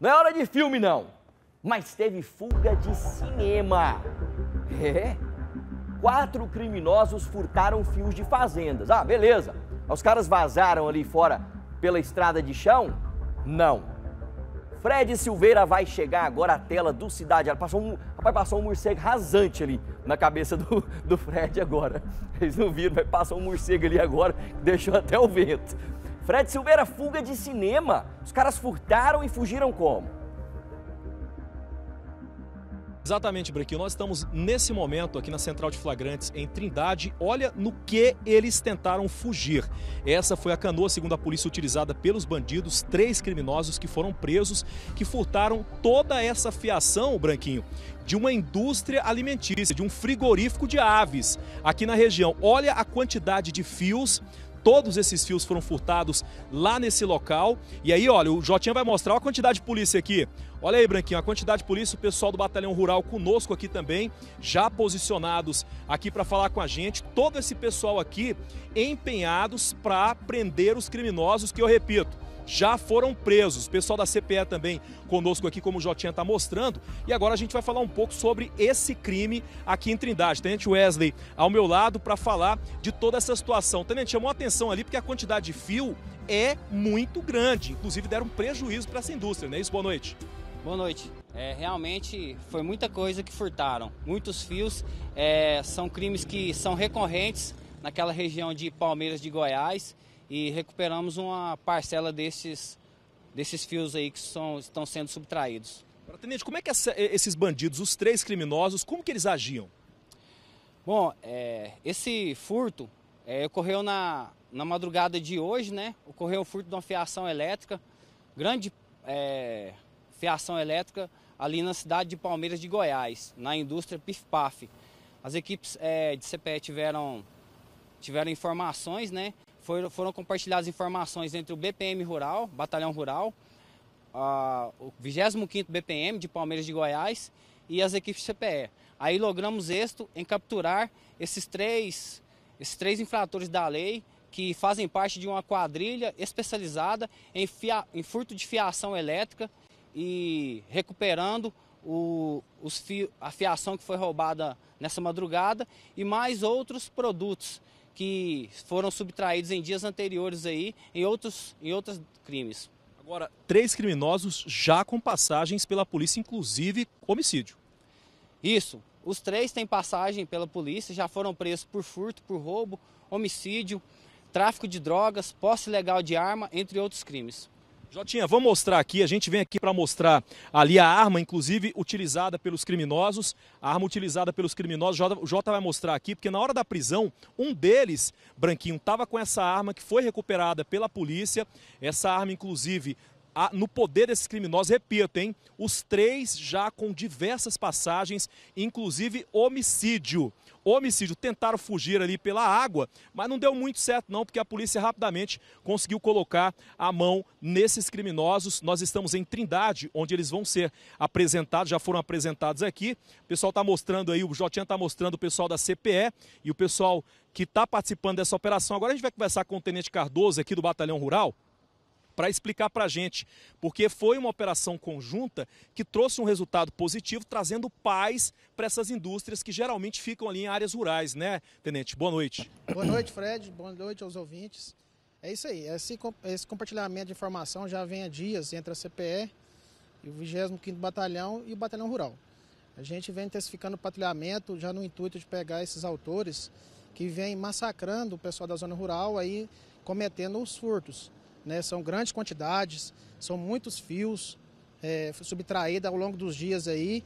Não é hora de filme, não. Mas teve fuga de cinema. É? Quatro criminosos furtaram fios de fazendas. Ah, beleza. Os caras vazaram ali fora pela estrada de chão? Não. Fred Silveira vai chegar agora à tela do Cidade. passou um, rapaz, passou um morcego rasante ali na cabeça do, do Fred agora. Eles não viram, mas passou um morcego ali agora, que deixou até o vento. Fred Silveira, fuga de cinema. Os caras furtaram e fugiram como? Exatamente, Brequil. Nós estamos nesse momento aqui na Central de Flagrantes, em Trindade. Olha no que eles tentaram fugir. Essa foi a canoa, segundo a polícia, utilizada pelos bandidos, três criminosos que foram presos, que furtaram toda essa fiação, Branquinho, de uma indústria alimentícia, de um frigorífico de aves aqui na região. Olha a quantidade de fios, Todos esses fios foram furtados lá nesse local. E aí, olha, o Jotinha vai mostrar a quantidade de polícia aqui. Olha aí, Branquinho, a quantidade de polícia, o pessoal do Batalhão Rural conosco aqui também, já posicionados aqui para falar com a gente. Todo esse pessoal aqui empenhados para prender os criminosos, que eu repito, já foram presos. O pessoal da CPE também conosco aqui, como o Jotinha está mostrando. E agora a gente vai falar um pouco sobre esse crime aqui em Trindade. Tenente Wesley ao meu lado para falar de toda essa situação. Tenente, chamou atenção ali porque a quantidade de fio é muito grande. Inclusive deram prejuízo para essa indústria, não é isso? Boa noite. Boa noite. É, realmente foi muita coisa que furtaram, muitos fios. É, são crimes que são recorrentes naquela região de Palmeiras de Goiás e recuperamos uma parcela desses, desses fios aí que são, estão sendo subtraídos. Tenente, como é que essa, eh, esses bandidos, os três criminosos, como que eles agiam? Bom, é, esse furto é, ocorreu na, na madrugada de hoje, né? Ocorreu o furto de uma fiação elétrica, grande é, fiação elétrica ali na cidade de Palmeiras de Goiás, na indústria PIFPAF. As equipes é, de CPE tiveram, tiveram informações, né? foram, foram compartilhadas informações entre o BPM Rural, Batalhão Rural, a, o 25 BPM de Palmeiras de Goiás e as equipes CPE. Aí logramos êxito em capturar esses três, esses três infratores da lei que fazem parte de uma quadrilha especializada em, fia, em furto de fiação elétrica e recuperando o, os fio, a fiação que foi roubada nessa madrugada e mais outros produtos que foram subtraídos em dias anteriores aí em outros, em outros crimes. Agora, três criminosos já com passagens pela polícia, inclusive homicídio. Isso. Os três têm passagem pela polícia, já foram presos por furto, por roubo, homicídio, tráfico de drogas, posse ilegal de arma, entre outros crimes. Jotinha, vamos mostrar aqui. A gente vem aqui para mostrar ali a arma, inclusive, utilizada pelos criminosos. A arma utilizada pelos criminosos, o Jota vai mostrar aqui, porque na hora da prisão, um deles, Branquinho, estava com essa arma que foi recuperada pela polícia. Essa arma, inclusive, a, no poder desses criminosos, repito, hein? Os três já com diversas passagens, inclusive homicídio. Homicídio, tentaram fugir ali pela água, mas não deu muito certo não, porque a polícia rapidamente conseguiu colocar a mão nesses criminosos. Nós estamos em Trindade, onde eles vão ser apresentados, já foram apresentados aqui. O pessoal está mostrando aí, o Jotinha está mostrando o pessoal da CPE e o pessoal que está participando dessa operação. Agora a gente vai conversar com o Tenente Cardoso aqui do Batalhão Rural para explicar para a gente, porque foi uma operação conjunta que trouxe um resultado positivo, trazendo paz para essas indústrias que geralmente ficam ali em áreas rurais, né, Tenente? Boa noite. Boa noite, Fred. Boa noite aos ouvintes. É isso aí. Esse, esse compartilhamento de informação já vem há dias entre a CPE e o 25 Batalhão e o Batalhão Rural. A gente vem intensificando o patrulhamento já no intuito de pegar esses autores que vêm massacrando o pessoal da zona rural aí cometendo os furtos né? São grandes quantidades, são muitos fios é, subtraídos ao longo dos dias aí.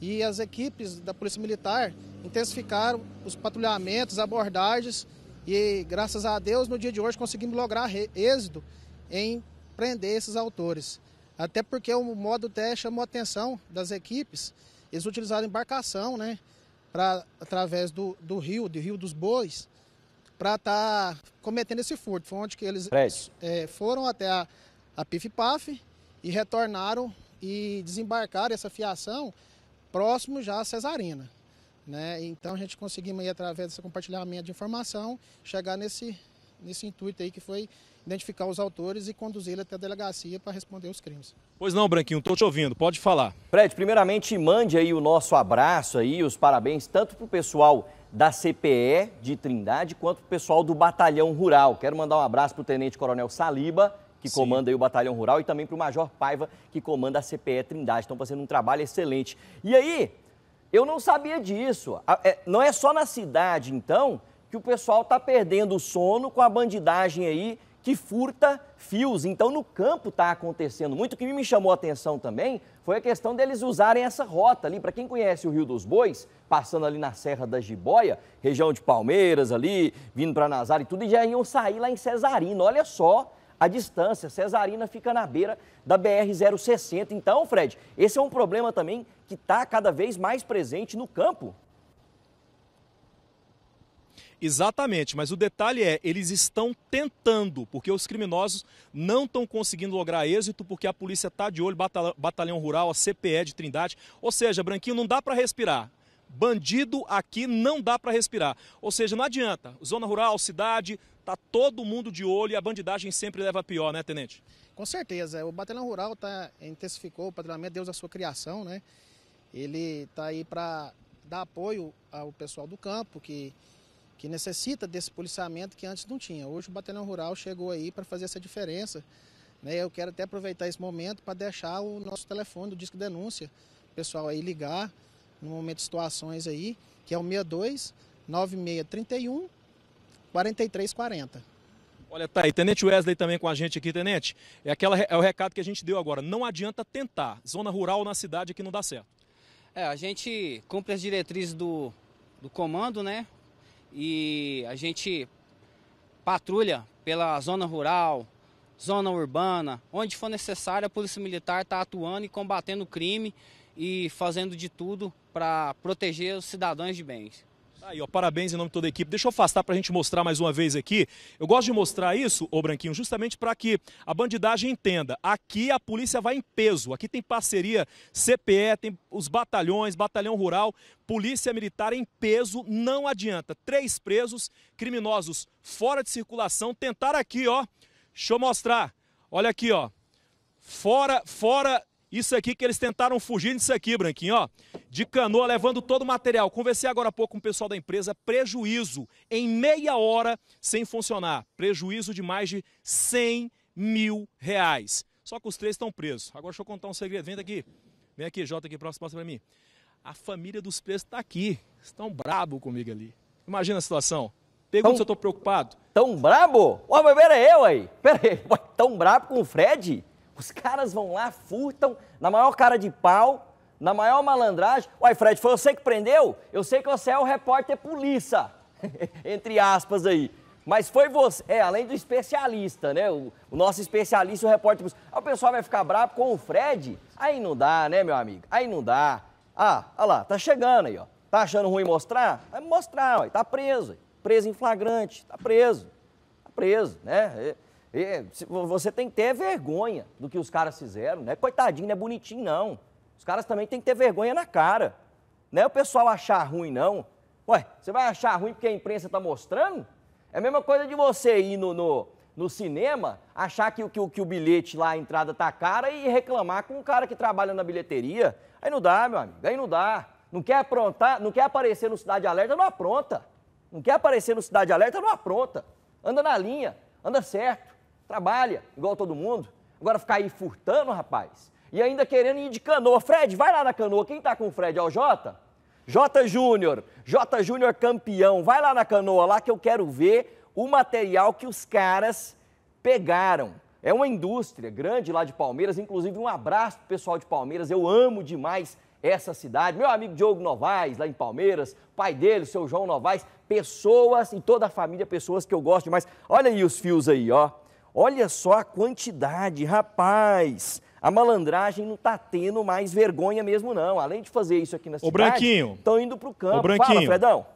E as equipes da Polícia Militar intensificaram os patrulhamentos, abordagens e, graças a Deus, no dia de hoje conseguimos lograr êxito em prender esses autores. Até porque o modo teste chamou a atenção das equipes. Eles utilizaram embarcação, né? Pra, através do, do rio, do rio dos bois, para estar tá cometendo esse furto. Foi onde que eles é, foram até a, a PIF-PAF e retornaram e desembarcaram essa fiação próximo já a Cesarina. Né? Então a gente conseguimos, aí, através desse compartilhamento de informação, chegar nesse, nesse intuito aí que foi identificar os autores e conduzi los até a delegacia para responder os crimes. Pois não, Branquinho, estou te ouvindo, pode falar. Fred, primeiramente mande aí o nosso abraço aí, os parabéns tanto para o pessoal da CPE de Trindade, quanto para o pessoal do Batalhão Rural. Quero mandar um abraço para o Tenente Coronel Saliba, que Sim. comanda o Batalhão Rural, e também para o Major Paiva, que comanda a CPE Trindade. Estão fazendo um trabalho excelente. E aí, eu não sabia disso. É, não é só na cidade, então, que o pessoal está perdendo o sono com a bandidagem aí que furta fios. Então, no campo está acontecendo muito. O que me chamou a atenção também foi a questão deles usarem essa rota ali. Para quem conhece o Rio dos Bois, passando ali na Serra da Jiboia, região de Palmeiras ali, vindo para Nazar e tudo, e já iam sair lá em Cesarina. Olha só a distância. Cesarina fica na beira da BR-060. Então, Fred, esse é um problema também que está cada vez mais presente no campo. Exatamente, mas o detalhe é, eles estão tentando, porque os criminosos não estão conseguindo lograr êxito, porque a polícia está de olho, Batalhão Rural, a CPE de Trindade, ou seja, Branquinho, não dá para respirar. Bandido aqui não dá para respirar. Ou seja, não adianta. Zona rural, cidade, tá todo mundo de olho e a bandidagem sempre leva a pior, né, tenente? Com certeza. O Batalhão Rural tá, intensificou o patrulhamento Deus a sua criação, né? Ele tá aí para dar apoio ao pessoal do campo, que que necessita desse policiamento que antes não tinha. Hoje o Batalhão Rural chegou aí para fazer essa diferença. Né? Eu quero até aproveitar esse momento para deixar o nosso telefone do disco Denúncia, o pessoal aí ligar no momento de situações aí, que é o 62 9631 4340. Olha, tá aí, Tenente Wesley também com a gente aqui, Tenente. É, aquela, é o recado que a gente deu agora. Não adianta tentar. Zona rural na cidade aqui não dá certo. É, a gente cumpre as diretrizes do, do comando, né? e a gente patrulha pela zona rural, zona urbana, onde for necessário, a Polícia Militar está atuando e combatendo o crime e fazendo de tudo para proteger os cidadãos de bens. Tá aí, ó, parabéns em nome de toda a equipe. Deixa eu afastar para a gente mostrar mais uma vez aqui. Eu gosto de mostrar isso, ô Branquinho, justamente para que a bandidagem entenda. Aqui a polícia vai em peso. Aqui tem parceria CPE, tem os batalhões, batalhão rural, polícia militar em peso. Não adianta. Três presos, criminosos fora de circulação, tentaram aqui, ó. Deixa eu mostrar. Olha aqui, ó. Fora, fora isso aqui que eles tentaram fugir disso aqui, Branquinho, ó. De canoa, levando todo o material. Conversei agora há pouco com o pessoal da empresa. Prejuízo em meia hora sem funcionar. Prejuízo de mais de 100 mil reais. Só que os três estão presos. Agora deixa eu contar um segredo. Vem daqui. Vem aqui, Jota, aqui, próximo, passa para mim. A família dos presos está aqui. Estão brabo comigo ali. Imagina a situação. Pergunta tão, se eu estou preocupado. Tão brabo? Ué, mas pera aí, ué. Pera aí. Ué, tão brabo com o Fred? Os caras vão lá, furtam, na maior cara de pau, na maior malandragem. Uai, Fred, foi você que prendeu? Eu sei que você é o repórter polícia, entre aspas aí. Mas foi você, é, além do especialista, né? O, o nosso especialista, o repórter polícia. Ah, o pessoal vai ficar bravo com o Fred? Aí não dá, né, meu amigo? Aí não dá. Ah, olha lá, tá chegando aí, ó. Tá achando ruim mostrar? Vai mostrar, ó. tá preso. Preso em flagrante, tá preso. Tá preso, né? Você tem que ter vergonha do que os caras fizeram, né? Coitadinho, não é bonitinho, não. Os caras também têm que ter vergonha na cara. Não é o pessoal achar ruim, não. Ué, você vai achar ruim porque a imprensa está mostrando? É a mesma coisa de você ir no, no, no cinema, achar que, que, que o bilhete lá, a entrada tá cara e reclamar com o cara que trabalha na bilheteria. Aí não dá, meu amigo, aí não dá. Não quer aprontar, não quer aparecer no Cidade Alerta, não apronta. Não quer aparecer no Cidade Alerta, não apronta. Anda na linha, anda certo. Trabalha, igual todo mundo. Agora ficar aí furtando, rapaz. E ainda querendo ir de canoa. Fred, vai lá na canoa. Quem tá com o Fred é o Jota? Jota Júnior. Jota Júnior campeão. Vai lá na canoa lá que eu quero ver o material que os caras pegaram. É uma indústria grande lá de Palmeiras, inclusive um abraço pro pessoal de Palmeiras. Eu amo demais essa cidade. Meu amigo Diogo Novaes, lá em Palmeiras, pai dele, seu João Novaes, pessoas e toda a família, pessoas que eu gosto demais. Olha aí os fios aí, ó. Olha só a quantidade, rapaz. A malandragem não está tendo mais vergonha mesmo, não. Além de fazer isso aqui na cidade, estão indo para o campo. O Branquinho. Fala, Fredão.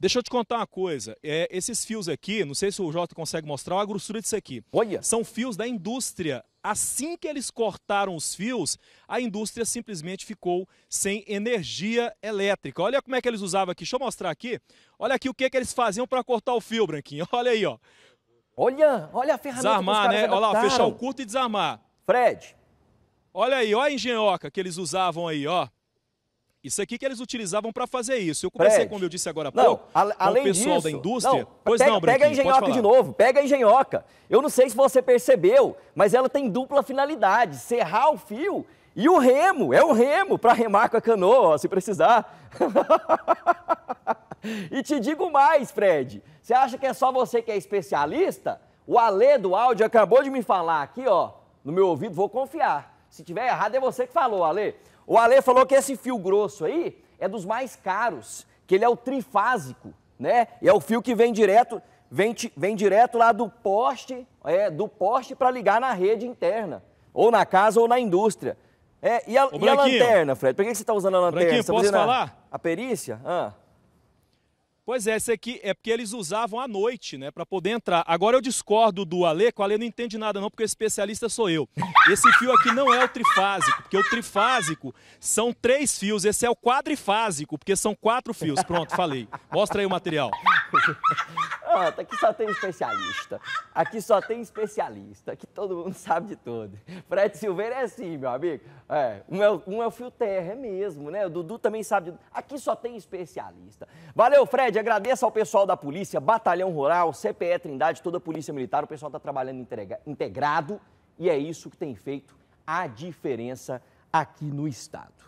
Deixa eu te contar uma coisa. É, esses fios aqui, não sei se o Jota consegue mostrar é a grossura disso aqui. Olha. São fios da indústria. Assim que eles cortaram os fios, a indústria simplesmente ficou sem energia elétrica. Olha como é que eles usavam aqui. Deixa eu mostrar aqui. Olha aqui o que, que eles faziam para cortar o fio, Branquinho. Olha aí, ó. Olha, olha a ferramenta Desarmar, né? Olha lá, fechar o curto e desarmar. Fred. Olha aí, olha a engenhoca que eles usavam aí, ó. Isso aqui que eles utilizavam para fazer isso. Eu comecei, Fred. como eu disse agora há pouco, a, além com o pessoal disso, da indústria. Não, pois pega, não, Pega a engenhoca de novo, pega a engenhoca. Eu não sei se você percebeu, mas ela tem dupla finalidade: serrar o fio e o remo. É o remo para remar com a canoa, se precisar. e te digo mais, Fred. Você acha que é só você que é especialista? O Alê do áudio acabou de me falar aqui, ó, no meu ouvido, vou confiar. Se tiver errado, é você que falou, Alê. O Ale falou que esse fio grosso aí é dos mais caros, que ele é o trifásico, né? E é o fio que vem direto, vem, vem direto lá do poste, é, do poste para ligar na rede interna, ou na casa ou na indústria. É, e a, e a lanterna, Fred? Por que você está usando a lanterna? Você tá posso falar? A perícia? Ah. Pois é, esse aqui é porque eles usavam à noite, né, para poder entrar. Agora eu discordo do Ale, que o Ale não entende nada não, porque o especialista sou eu. Esse fio aqui não é o trifásico, porque o trifásico são três fios, esse é o quadrifásico, porque são quatro fios. Pronto, falei. Mostra aí o material. Pronto, tá aqui só tem especialista. Aqui só tem especialista, que todo mundo sabe de tudo. Fred Silveira é assim, meu amigo. É, um, é, um é o fio terra, é mesmo, né? O Dudu também sabe de... Aqui só tem especialista. Valeu, Fred. Responde, agradeço ao pessoal da polícia, Batalhão Rural, CPE Trindade, toda a Polícia Militar. O pessoal está trabalhando integrado e é isso que tem feito a diferença aqui no Estado.